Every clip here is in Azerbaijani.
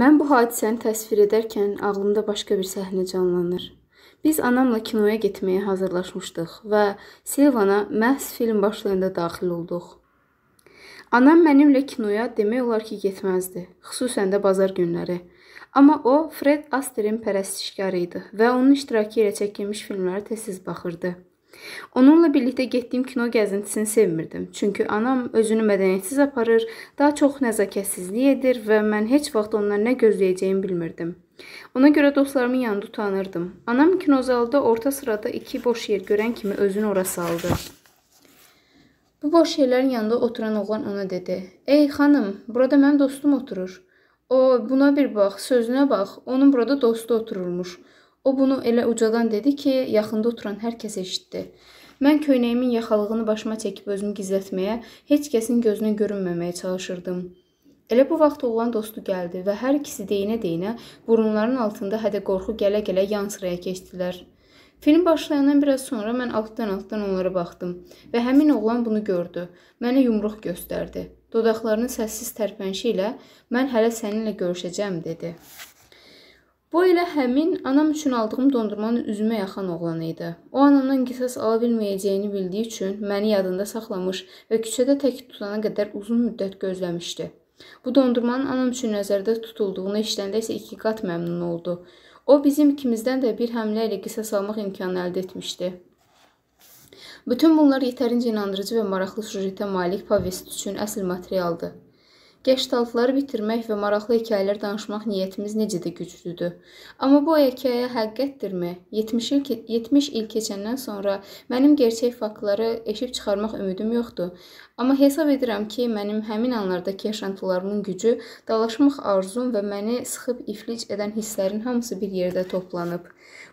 Mən bu hadisəni təsvir edərkən ağlımda başqa bir səhnə canlanır. Biz anamla kinoya getməyə hazırlaşmışdıq və Silvana məhz film başlayanda daxil olduq. Anam mənimlə kinoya demək olar ki, getməzdi, xüsusən də bazar günləri. Amma o, Fred Asterin pərəstişkarı idi və onun iştirakı ilə çəkilmiş filmlərə tez-tez baxırdı. Onunla birlikdə getdiyim kino gəzintisini sevmirdim. Çünki anam özünü mədəniyyətsiz aparır, daha çox nəzakətsizlik edir və mən heç vaxt ondan nə gözləyəcəyimi bilmirdim. Ona görə dostlarımın yanında utanırdım. Anam kinozalda orta sırada iki boş yer görən kimi özünü ora saldı. Bu boş yerlərin yanında oturan oğlan ona dedi: "Ey xanım, burada mənim dostum oturur." "O, buna bir bax, sözünə bax. Onun burada dostu otururmuş." O bunu elə ucadan dedi ki, yaxında oturan hər kəs eşitdi. Mən köynəyimin yaxalığını başıma çəkib özümü gizlətməyə, heç kəsin gözünə görünməməyə çalışırdım. Elə bu vaxt oğlan dostu gəldi və hər ikisi deyinə-deyinə burunların altında hədə qorxu gələ-gələ yan sıraya keçdilər. Film başlayandan biraz sonra mən altdan-altdan onlara baxdım və həmin oğlan bunu gördü. Mənə yumruq göstərdi. Dodaqlarının səssiz tərpənişi ilə "Mən hələ səninlə görüşəcəm" dedi. Bu elə həmin anam üçün aldığım dondurmanı üzümə yaxan oğlan idi. O anamdan qisas ala bilməyəcəyini bildiyi üçün məni yadında saxlamış və küçədə tək tutana qədər uzun müddət gözləmişdi. Bu dondurmanın anam üçün nəzərdə tutulduğunu eşidəndə isə iki qat məmnun oldu. O bizim ikimizdən də bir həmlə ilə qisas almaq imkanı əldə etmişdi. Bütün bunlar yetərincə inandırıcı və maraqlı süjetə malik povest üçün əsl materialdır. Geçtaltları bitirmək və maraqlı hekayələr danışmaq niyyətimiz necə də güclüdür. Amma bu hekayə həqiqətdirmi? 70 il, 70 il keçəndən sonra mənim gerçək faktları eşib çıxarmaq ümidim yoxdur. Amma hesab edirəm ki, mənim həmin anlardakı yaşantılarımın gücü, dalaşmaq arzum və məni sıxıb iflic edən hisslərin hamısı bir yerdə toplanıb.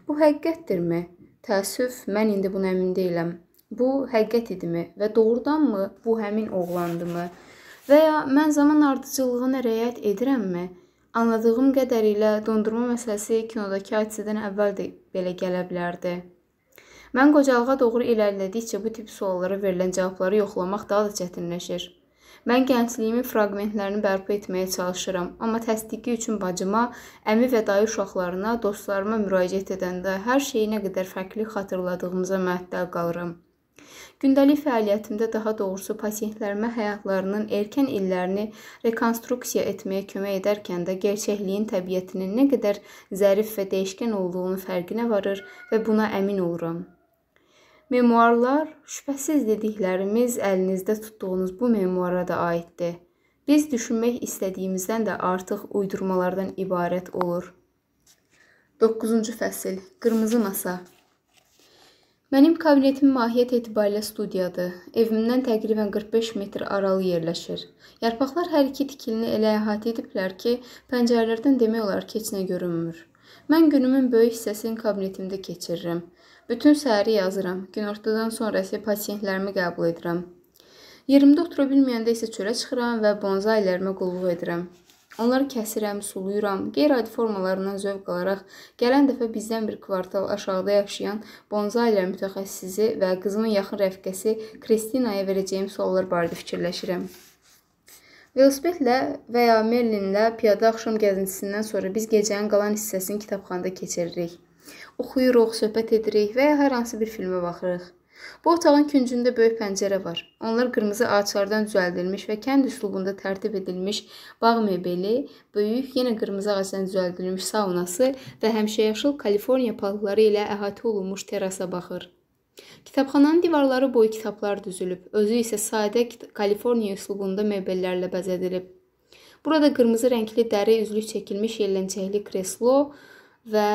Bu həqiqətdirmi? Təəssüf, mən indi buna əmin deyiləm. Bu həqiqət idimi və doğrudanmı bu həmin oğlandımı? Və ya mən zaman ardıcıllığına riayət edirəmmi? Anladığım qədərilə dondurma məsələsi kinodakı hadisədən əvvəl də belə gələ bilərdi. Mən qocalığa doğru irəlilədikcə bu tip suallara verilən cavabları yoxlamaq daha da çətinləşir. Mən gəncliyimin fraqmentlərini bərpa etməyə çalışıram, amma təsdiqi üçün bacıma, əmi və dayı uşaqlarına, dostlarıma müraciət edəndə hər şeyi nə qədər fərqli xatırladığımıza məəttəl qalıram. Gündəlik fəaliyyətimdə daha doğrusu pasientlərimə həyatlarının erkən illərini rekonstruksiya etməyə kömək edərkən də gerçəkliyin təbiətinin nə qədər zərif və dəyişkən olduğunu fərqinə varır və buna əmin oluram. Memuarlar şübhəsiz dediklərimiz əlinizdə tutduğunuz bu memuara da aiddir. Biz düşünmək istədiyimizdən də artıq uydurmalardan ibarət olur. 9-cu fəsil: Qırmızı masa Mənim kabinetim mahiyyət etibarilə studiyadır. Evimdən təqribən 45 metr aralı yerləşir. Yarpaqlar hər iki tikilini elə əhatə ediblər ki, pəncərələrdən demək olar ki, heç nə görünmür. Mən günümün böyük hissəsini kabinetimdə keçirirəm. Bütün səhəri yazıram. Günortadan sonra isə pasiyentlərimi qəbul edirəm. Yerimdə otura bilməyəndə isə çölə çıxıram və bonzailərimə qulluq edirəm. Onları kəsirəm, suluyuram, qeyri-adi formalarından zövq alaraq gələn dəfə bizdən bir kvartal aşağıda yaşayan bonzaylər mütəxəssisi və qızımın yaxın rəfiqəsi Kristinaya verəcəyim suallar barədə fikirləşirəm. Velosipedlə və ya Merlinlə piyada axşam gəzintisindən sonra biz gecənin qalan hissəsini kitabxanada keçiririk. Oxuyuruq, söhbət edirik və ya hər hansı bir filmə baxırıq. Bu otağın küncündə böyük pəncərə var. Onlar qırmızı ağaclardan düzəldilmiş və kənd üslubunda tərtib edilmiş bağ mebeli, böyük yenə qırmızı ağacdan düzəldilmiş saunası və həmişəyaşıl Kaliforniya palıqları ilə əhatə olunmuş terasa baxır. Kitabxananın divarları boyu kitablar düzülüb, özü isə sadə Kaliforniya üslubunda mebellərlə bəzədilib. Burada qırmızı rəngli dəri üzlük çəkilmiş yelləncəkli kreslo və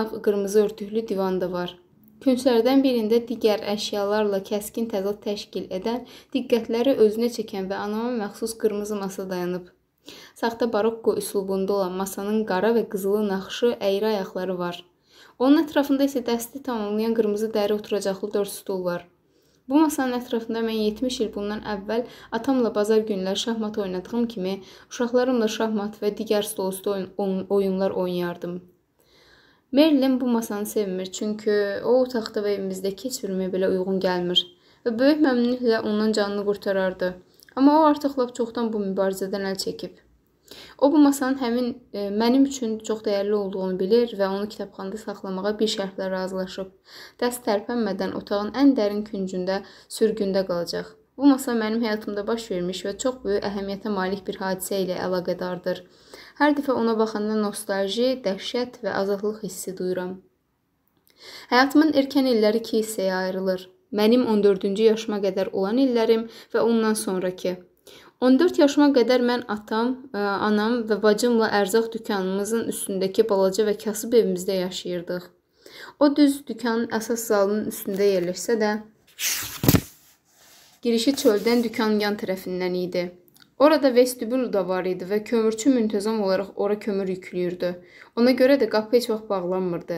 ağ-qırmızı örtüklü divan da var. Künclərdən birində digər əşyalarla kəskin təzad təşkil edən, diqqətləri özünə çəkən və anama məxsus qırmızı masa dayanıb. Saxta barokko üslubunda olan masanın qara və qızılı naxışı əyri ayaqları var. Onun ətrafında isə dəsti tamamlayan qırmızı dəri oturacaqlı dörd stul var. Bu masanın ətrafında mən 70 il bundan əvvəl atamla bazar günləri şahmat oynadığım kimi uşaqlarımla şahmat və digər stolüstü oyun oyunlar oynayardım. Merlin bu masanı sevmir, çünki o otaqda və evimizdəki heç birimə belə uyğun gəlmir və böyük məmnunluqla onun canını qurtarardı. Amma o artıq lap çoxdan bu mübarizədən əl çəkib. O bu masanın həmin e, mənim üçün çox dəyərli olduğunu bilir və onu kitabxanada saxlamağa bir şərtlə razılaşıb. Dəst tərpənmədən otağın ən dərin küncündə, sürgündə qalacaq. Bu masa mənim həyatımda baş vermiş və çox böyük əhəmiyyətə malik bir hadisə ilə əlaqədardır. Hər dəfə ona baxanda nostalji, dəhşət və azadlıq hissi duyuram. Həyatımın erkən illəri iki hissəyə ayrılır. Mənim 14-cü yaşıma qədər olan illərim və ondan sonrakı. 14 yaşıma qədər mən atam, anam və bacımla ərzaq dükanımızın üstündəki balaca və kasıb evimizdə yaşayırdıq. O düz dükanın əsas zalının üstündə yerləşsə də, girişi çöldən dükanın yan tərəfindən idi. Orada vestibül də var idi və kömürçü müntəzəm olaraq ora kömür yükləyirdi. Ona görə də qapı heç vaxt bağlanmırdı.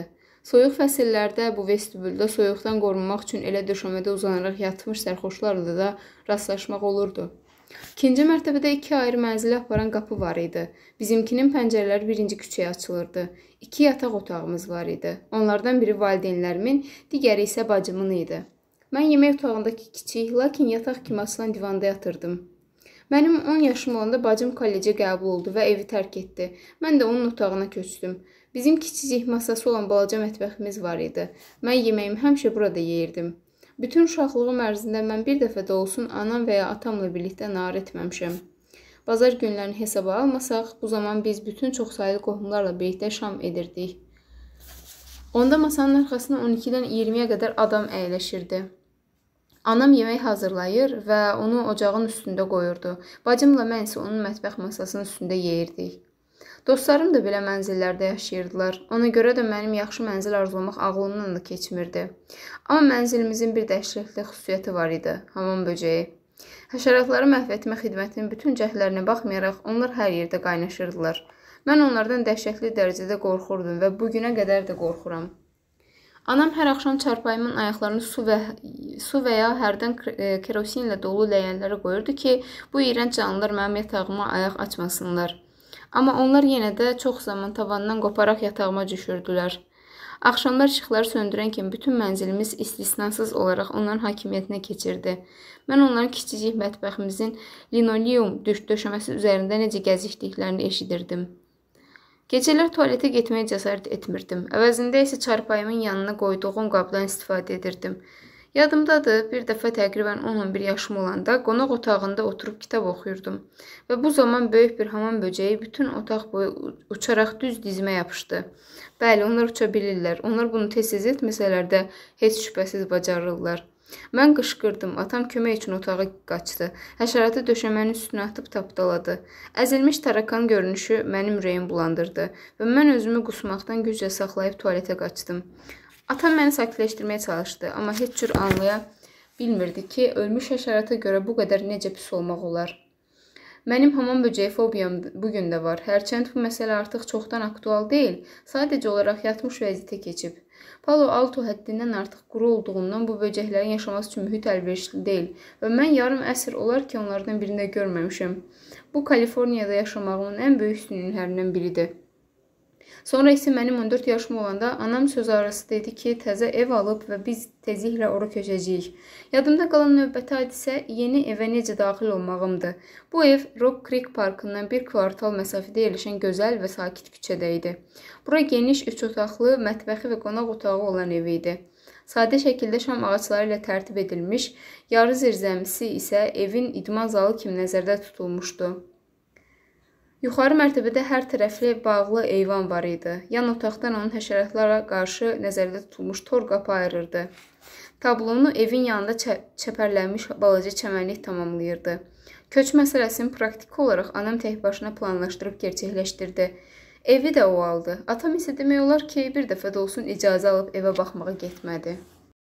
Soyuq fəsillərdə bu vestibüldə soyuqdan qorunmaq üçün elə döşəmədə uzanaraq yatmış sərxoşlarla da rastlaşmaq olurdu. İkinci mərtəbədə iki ayrı mənzilə aparan qapı var idi. Bizimkinin pəncərələri birinci küçəyə açılırdı. İki yataq otağımız var idi. Onlardan biri valideynlərimin, digəri isə bacımın idi. Mən yemək otağındakı kiçik, lakin yataq kimi açılan divanda yatırdım. Mənim 10 yaşım olanda bacım kollecə qəbul oldu və evi tərk etdi. Mən də onun otağına köçdüm. Bizim kiçicik masası olan balaca mətbəximiz var idi. Mən yeməyimi həmişə burada yeyirdim. Bütün uşaqlığım ərzində mən bir dəfə də olsun anam və ya atamla birlikdə nar etməmişəm. Bazar günlərini hesaba almasaq, bu zaman biz bütün çoxsaylı qohumlarla birlikdə şam edirdik. Onda masanın arxasına 12-dən 20-yə qədər adam əyləşirdi. Anam yemək hazırlayır və onu ocağın üstündə qoyurdu. Bacımla mən isə onun mətbəx masasının üstündə yeyirdik. Dostlarım da belə mənzillərdə yaşayırdılar. Ona görə də mənim yaxşı mənzil arzulamaq ağlımdan da keçmirdi. Amma mənzilimizin bir dəhşətli xüsusiyyəti var idi: hamam böcəyi. Həşəratları məhv etmə xidmətinin bütün cəhdlərinə baxmayaraq onlar hər yerdə qaynaşırdılar. Mən onlardan dəhşətli dərəcədə qorxurdum və bu günə qədər də qorxuram. Anam hər axşam çarpayımın ayaqlarını su və su və ya hərdən e, kerosinlə dolu ləyənlərə qoyurdu ki, bu iyrənc canlılar mənim yatağıma ayaq açmasınlar. Amma onlar yenə də çox zaman tavandan qoparaq yatağıma düşürdülər. Axşamlar işıqları söndürən kimi bütün mənzilimiz istisnasız olaraq onların hakimiyyətinə keçirdi. Mən onların kiçicik mətbəximizin linoleum döşəməsi üzərində necə gəzişdiklərini eşidirdim. Gecələr tualetə getməyə cəsarət etmirdim. Əvəzində isə çarpayımın yanına qoyduğum qabdan istifadə edirdim. Yadımdadır, bir dəfə təqribən 10-11 yaşım olanda qonaq otağında oturub kitab oxuyurdum və bu zaman böyük bir hamam böcəyi bütün otaq boyu uçaraq düz dizimə yapışdı. Bəli, onlar uça bilirlər. Onlar bunu tez-tez etməsələr də heç şübhəsiz bacarırlar. Mən qışqırdım. Atam kömək üçün otağa qaçdı. Həşəratı döşəmənin üstünə atıb tapdaladı. Əzilmiş tarakan görünüşü mənim ürəyimi bulandırdı və mən özümü qusmaqdan güclə saxlayıb tualetə qaçdım. Atam məni sakitləşdirməyə çalışdı, amma heç cür anlaya bilmirdi ki, ölmüş həşərata görə bu qədər necə pis olmaq olar. Mənim hamam böcəyi fobiyam bu gün də var. Hərçənd bu məsələ artıq çoxdan aktual deyil, sadəcə olaraq yatmış vəziyyətə keçib. Palo Alto həddindən artıq quru olduğundan bu böcəklərin yaşaması üçün mühit əlverişli deyil və mən yarım əsr olar ki, onlardan birində görməmişəm. Bu Kaliforniyada yaşamağımın ən böyük sününlərindən biridir. Sonra isə mənim 14 yaşım olanda anam söz arası dedi ki, təzə ev alıb və biz tezliklə ora köçəcəyik. Yadımda qalan növbəti hadisə yeni evə necə daxil olmağımdı. Bu ev Rock Creek parkından bir kvartal məsafədə yerləşən gözəl və sakit küçədə idi. Bura geniş 3 otaqlı, mətbəxi və qonaq otağı olan ev idi. Sadə şəkildə şam ağacları ilə tərtib edilmiş, yarı zirzəmisi isə evin idman zalı kimi nəzərdə tutulmuşdu. Yuxarı mərtəbədə hər tərəfli bağlı eyvan var idi. Yan otaqdan onun həşəratlara qarşı nəzərdə tutulmuş tor qapı ayırırdı. Tablonu evin yanında çə çəpərlənmiş balaca çəmənlik tamamlayırdı. Köç məsələsini praktiki olaraq anam tək başına planlaşdırıb gerçəkləşdirdi. Evi də o aldı. Atam isə demək olar ki, bir dəfə də olsun icazə alıb evə baxmağa getmədi.